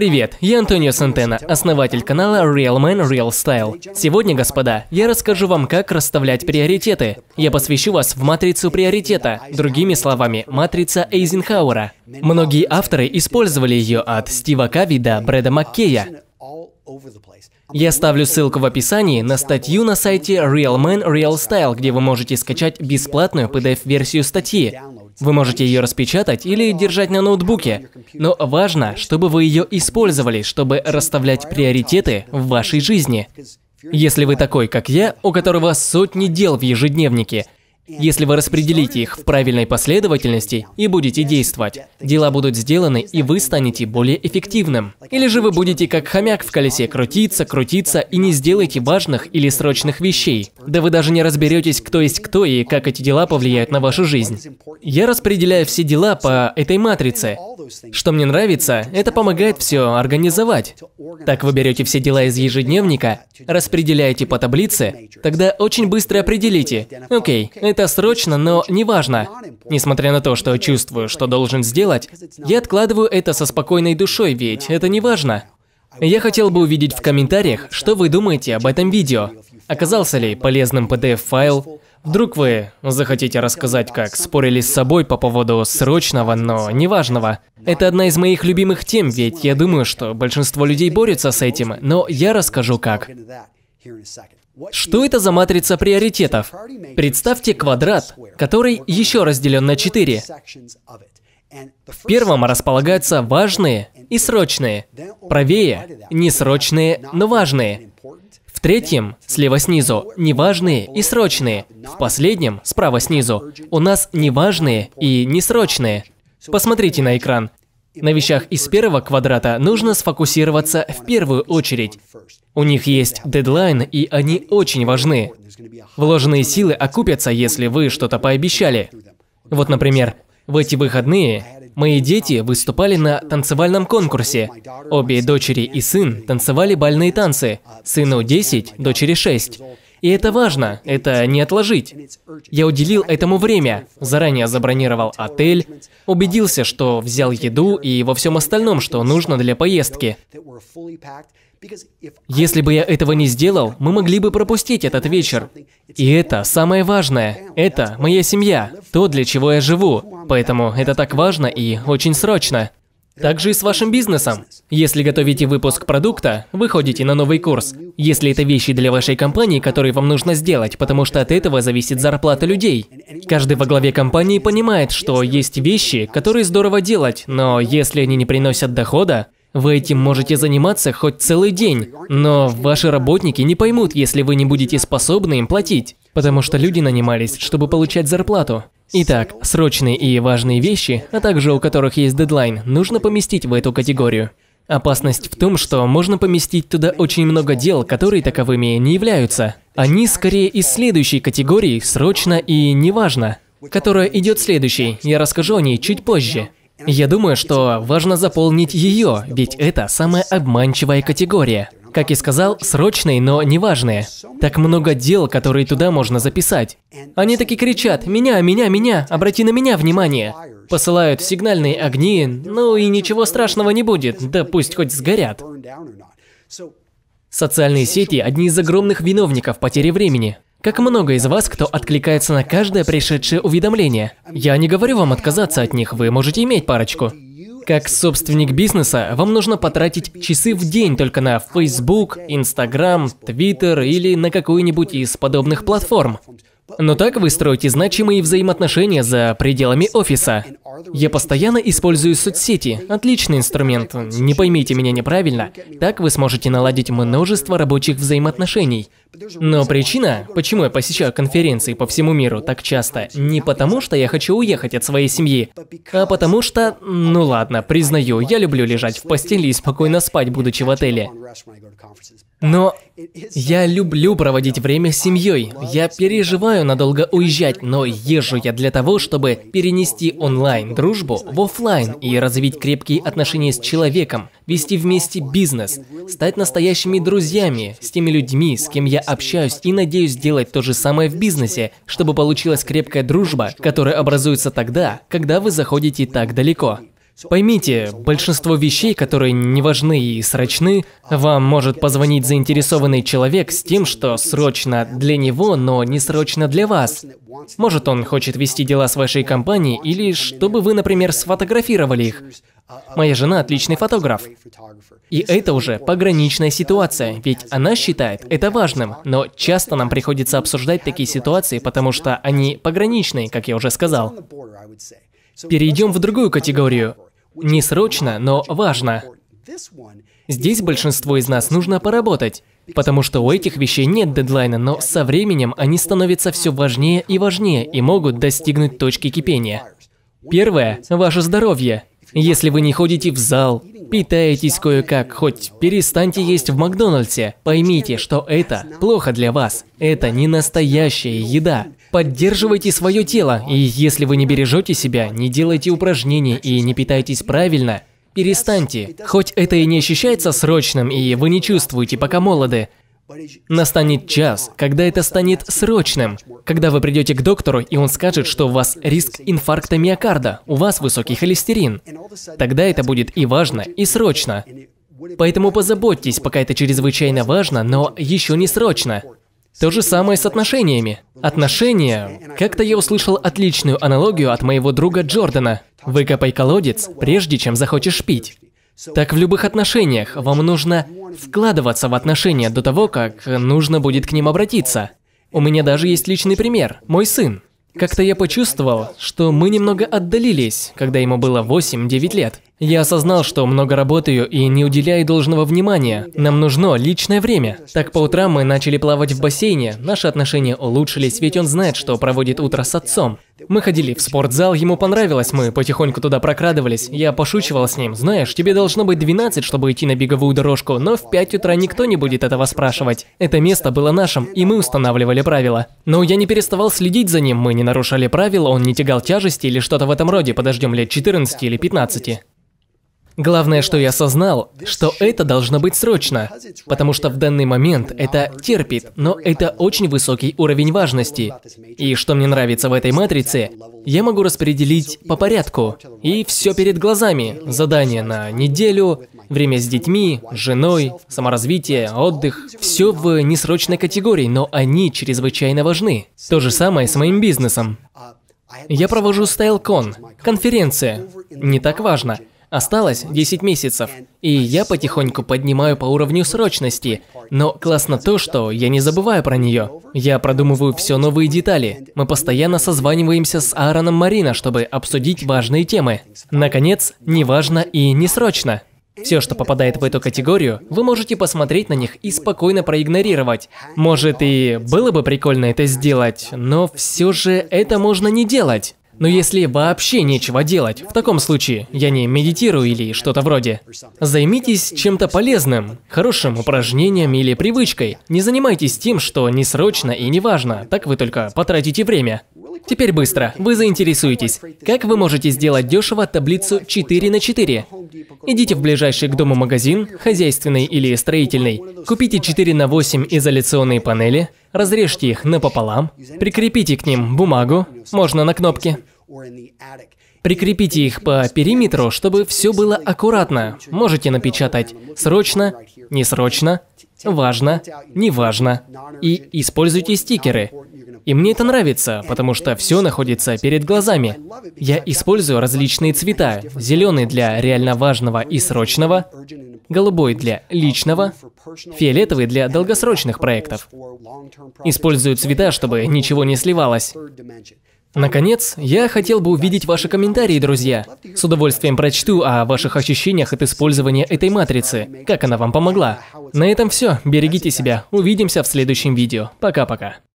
Привет, я Антонио Сантена, основатель канала Real Man Real Style. Сегодня, господа, я расскажу вам, как расставлять приоритеты. Я посвящу вас в матрицу приоритета, другими словами, матрица Эйзенхауэра. Многие авторы использовали ее от Стива Кави до Брэда Маккея. Я ставлю ссылку в описании на статью на сайте Real Man Real Style, где вы можете скачать бесплатную PDF-версию статьи. Вы можете ее распечатать или держать на ноутбуке, но важно, чтобы вы ее использовали, чтобы расставлять приоритеты в вашей жизни. Если вы такой, как я, у которого сотни дел в ежедневнике, если вы распределите их в правильной последовательности и будете действовать, дела будут сделаны, и вы станете более эффективным. Или же вы будете как хомяк в колесе крутиться, крутиться и не сделаете важных или срочных вещей. Да вы даже не разберетесь, кто есть кто и как эти дела повлияют на вашу жизнь. Я распределяю все дела по этой матрице, что мне нравится, это помогает все организовать. Так вы берете все дела из ежедневника, распределяете по таблице, тогда очень быстро определите. Окей, это срочно, но не важно. Несмотря на то, что чувствую, что должен сделать, я откладываю это со спокойной душой, ведь это не важно. Я хотел бы увидеть в комментариях, что вы думаете об этом видео. Оказался ли полезным PDF-файл? Вдруг вы захотите рассказать, как спорили с собой по поводу срочного, но неважного. Это одна из моих любимых тем, ведь я думаю, что большинство людей борются с этим, но я расскажу как. Что это за матрица приоритетов? Представьте квадрат, который еще разделен на четыре. В первом располагаются важные и срочные, правее – несрочные, но важные. В третьем, слева снизу, неважные и срочные. В последнем, справа снизу, у нас неважные и несрочные. Посмотрите на экран. На вещах из первого квадрата нужно сфокусироваться в первую очередь. У них есть дедлайн, и они очень важны. Вложенные силы окупятся, если вы что-то пообещали. Вот, например, в эти выходные мои дети выступали на танцевальном конкурсе. Обе дочери и сын танцевали бальные танцы. Сыну 10, дочери 6. И это важно, это не отложить. Я уделил этому время, заранее забронировал отель, убедился, что взял еду и во всем остальном, что нужно для поездки. Если бы я этого не сделал, мы могли бы пропустить этот вечер. И это самое важное. Это моя семья, то, для чего я живу. Поэтому это так важно и очень срочно. Также и с вашим бизнесом. Если готовите выпуск продукта, выходите на новый курс. Если это вещи для вашей компании, которые вам нужно сделать, потому что от этого зависит зарплата людей. Каждый во главе компании понимает, что есть вещи, которые здорово делать, но если они не приносят дохода, вы этим можете заниматься хоть целый день, но ваши работники не поймут, если вы не будете способны им платить, потому что люди нанимались, чтобы получать зарплату. Итак, срочные и важные вещи, а также у которых есть дедлайн, нужно поместить в эту категорию. Опасность в том, что можно поместить туда очень много дел, которые таковыми не являются. Они скорее из следующей категории «срочно и неважно», которая идет следующей, я расскажу о ней чуть позже. Я думаю, что важно заполнить ее, ведь это самая обманчивая категория. Как и сказал, срочные, но не неважные. Так много дел, которые туда можно записать. Они таки кричат «Меня, меня, меня! Обрати на меня внимание!» Посылают сигнальные огни, ну и ничего страшного не будет, да пусть хоть сгорят. Социальные сети – одни из огромных виновников потери времени. Как много из вас, кто откликается на каждое пришедшее уведомление. Я не говорю вам отказаться от них, вы можете иметь парочку. Как собственник бизнеса, вам нужно потратить часы в день только на Facebook, Instagram, Twitter или на какую-нибудь из подобных платформ. Но так вы строите значимые взаимоотношения за пределами офиса. Я постоянно использую соцсети. Отличный инструмент. Не поймите меня неправильно. Так вы сможете наладить множество рабочих взаимоотношений. Но причина, почему я посещаю конференции по всему миру так часто, не потому, что я хочу уехать от своей семьи, а потому что, ну ладно, признаю, я люблю лежать в постели и спокойно спать, будучи в отеле. Но я люблю проводить время с семьей. Я переживаю надолго уезжать, но езжу я для того, чтобы перенести онлайн дружбу в офлайн и развить крепкие отношения с человеком, вести вместе бизнес, стать настоящими друзьями с теми людьми, с кем я общаюсь и надеюсь сделать то же самое в бизнесе, чтобы получилась крепкая дружба, которая образуется тогда, когда вы заходите так далеко. Поймите, большинство вещей, которые не важны и срочны, вам может позвонить заинтересованный человек с тем, что срочно для него, но не срочно для вас. Может, он хочет вести дела с вашей компанией, или чтобы вы, например, сфотографировали их. Моя жена отличный фотограф. И это уже пограничная ситуация, ведь она считает это важным, но часто нам приходится обсуждать такие ситуации, потому что они пограничные, как я уже сказал. Перейдем в другую категорию. Не срочно, но важно. Здесь большинство из нас нужно поработать, потому что у этих вещей нет дедлайна, но со временем они становятся все важнее и важнее и могут достигнуть точки кипения. Первое – ваше здоровье. Если вы не ходите в зал, питаетесь кое-как, хоть перестаньте есть в Макдональдсе, поймите, что это плохо для вас. Это не настоящая еда. Поддерживайте свое тело, и если вы не бережете себя, не делайте упражнений и не питаетесь правильно, перестаньте. Хоть это и не ощущается срочным, и вы не чувствуете, пока молоды, Настанет час, когда это станет срочным, когда вы придете к доктору, и он скажет, что у вас риск инфаркта миокарда, у вас высокий холестерин. Тогда это будет и важно, и срочно. Поэтому позаботьтесь, пока это чрезвычайно важно, но еще не срочно. То же самое с отношениями. Отношения... Как-то я услышал отличную аналогию от моего друга Джордана. Выкопай колодец, прежде чем захочешь пить. Так в любых отношениях вам нужно вкладываться в отношения до того, как нужно будет к ним обратиться. У меня даже есть личный пример. Мой сын. Как-то я почувствовал, что мы немного отдалились, когда ему было 8-9 лет. Я осознал, что много работаю и не уделяю должного внимания. Нам нужно личное время. Так по утрам мы начали плавать в бассейне, наши отношения улучшились, ведь он знает, что проводит утро с отцом. Мы ходили в спортзал, ему понравилось, мы потихоньку туда прокрадывались. Я пошучивал с ним, знаешь, тебе должно быть 12, чтобы идти на беговую дорожку, но в 5 утра никто не будет этого спрашивать. Это место было нашим, и мы устанавливали правила. Но я не переставал следить за ним, мы не нарушали правила, он не тягал тяжести или что-то в этом роде, подождем лет 14 или 15. Главное, что я осознал, что это должно быть срочно, потому что в данный момент это терпит, но это очень высокий уровень важности. И что мне нравится в этой матрице, я могу распределить по порядку. И все перед глазами. Задание на неделю, время с детьми, женой, саморазвитие, отдых. Все в несрочной категории, но они чрезвычайно важны. То же самое с моим бизнесом. Я провожу StyleCon, конференция. Не так важно. Осталось 10 месяцев, и я потихоньку поднимаю по уровню срочности. Но классно то, что я не забываю про нее. Я продумываю все новые детали. Мы постоянно созваниваемся с Аароном Марина, чтобы обсудить важные темы. Наконец, неважно и несрочно. Все, что попадает в эту категорию, вы можете посмотреть на них и спокойно проигнорировать. Может и было бы прикольно это сделать, но все же это можно не делать. Но если вообще нечего делать, в таком случае я не медитирую или что-то вроде. Займитесь чем-то полезным, хорошим упражнением или привычкой. Не занимайтесь тем, что не срочно и не важно, так вы только потратите время. Теперь быстро. Вы заинтересуетесь. Как вы можете сделать дешево таблицу 4 на 4? Идите в ближайший к дому магазин, хозяйственный или строительный, купите 4 на 8 изоляционные панели, разрежьте их напополам, прикрепите к ним бумагу, можно на кнопки, Прикрепите их по периметру, чтобы все было аккуратно. Можете напечатать «срочно», «несрочно», «важно», «неважно». И используйте стикеры. И мне это нравится, потому что все находится перед глазами. Я использую различные цвета. Зеленый для реально важного и срочного, голубой для личного, фиолетовый для долгосрочных проектов. Использую цвета, чтобы ничего не сливалось. Наконец, я хотел бы увидеть ваши комментарии, друзья. С удовольствием прочту о ваших ощущениях от использования этой матрицы, как она вам помогла. На этом все. Берегите себя. Увидимся в следующем видео. Пока-пока.